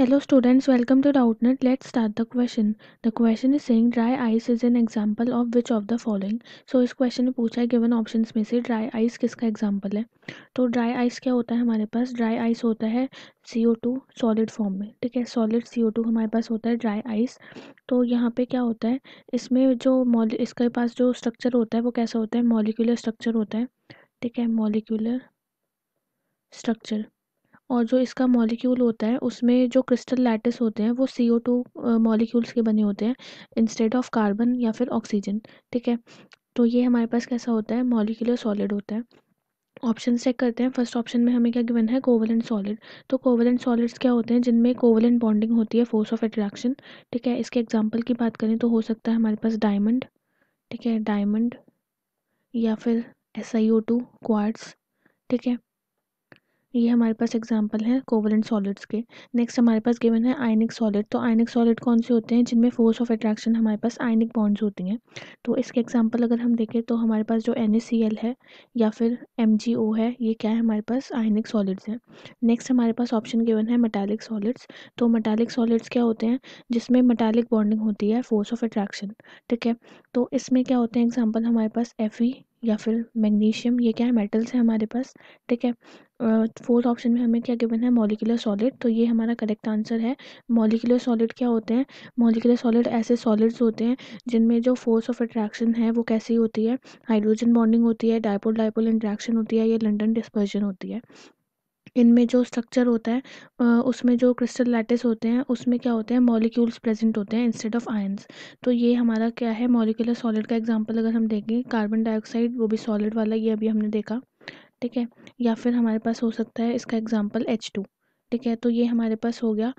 Hello students, welcome to Doubtnut. Let's start the question. The question is saying dry ice is an example of which of the following. So इस question में पूछा है given options में से dry ice किसका example है तो dry ice क्या होता है हमारे पास dry ice होता है CO2 solid form में ठीक है solid CO2 हमारे पास होता है dry ice तो यहाँ पे क्या होता है इसमें जो इसके पास जो structure होता है वो कैसा होता है molecular structure होता है ठीक है molecular structure और जो इसका मॉलिक्यूल होता है उसमें जो क्रिस्टल लैटिस होते हैं वो सी ओ टू मॉलिक्यूल्स के बने होते हैं इंस्टेड ऑफ कार्बन या फिर ऑक्सीजन ठीक है तो ये हमारे पास कैसा होता है मॉलिक्यूलर सॉलिड होता है ऑप्शन चेक करते हैं फर्स्ट ऑप्शन में हमें क्या गिवन है कोवलेंट सॉलिड तो कोवलेंट सॉलिड्स क्या होते हैं जिनमें कोवलेंट बॉन्डिंग होती है फोर्स ऑफ अट्रैक्शन ठीक है इसके एग्जांपल की बात करें तो हो सकता है हमारे पास डायमंड ठीक है डायमंड या फिर S I O two quartz ठीक है ये हमारे पास एग्जाम्पल है कोवलेंट सॉलिड्स के नेक्स्ट हमारे पास गिवन है आयनिक सॉलिड तो आयनिक सॉलिड कौन से होते हैं जिनमें फोर्स ऑफ अट्रैक्शन हमारे पास आयनिक बॉन्ड्स होती हैं तो इसके एग्जाम्पल अगर हम देखें तो हमारे पास जो एन है या फिर एम है ये क्या है हमारे पास आयनिक सॉलिड्स हैं नेक्स्ट हमारे पास ऑप्शन गिवन है मटैलिक सॉलिड्स तो मटैलिक सॉलिड्स क्या होते हैं जिसमें मटैलिक बॉन्डिंग होती है फोर्स ऑफ अट्रैक्शन ठीक है तो इसमें क्या होते हैं एग्जाम्पल हमारे पास एफ या फिर मैग्नीशियम ये क्या है मेटल्स हैं हमारे पास ठीक है फोर्थ ऑप्शन में हमें क्या गिवन है मॉलिकुलर सॉलिड तो ये हमारा करेक्ट आंसर है मॉलिकुलर सॉलिड क्या होते हैं मॉलिकुलर सॉलिड ऐसे सॉलिड्स होते हैं जिनमें जो फोर्स ऑफ अट्रैक्शन है वो कैसी होती है हाइड्रोजन बॉन्डिंग होती है डायपोल डायपोल इंट्रैक्शन होती है या लंडन डिस्पर्जन होती है इनमें जो स्ट्रक्चर होता है उसमें जो क्रिस्टल लैटिस होते हैं उसमें क्या होते हैं मॉलिक्यूल्स प्रेजेंट होते हैं इंस्टेड ऑफ आयंस तो ये हमारा क्या है मॉलिकुलर सॉलिड का एग्जांपल अगर हम देखें कार्बन डाइऑक्साइड वो भी सॉलिड वाला ये अभी हमने देखा ठीक है या फिर हमारे पास हो सकता है इसका एग्जाम्पल एच टू ठीक है तो ये हमारे पास हो गया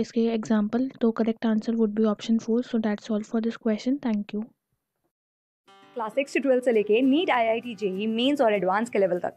इसके एग्जाम्पल तो correct answer would be option four so that solve for this question thank you class six से ट्वेल्थ से लेके NEET I I T JEE mains और एडवांस के लेवल तक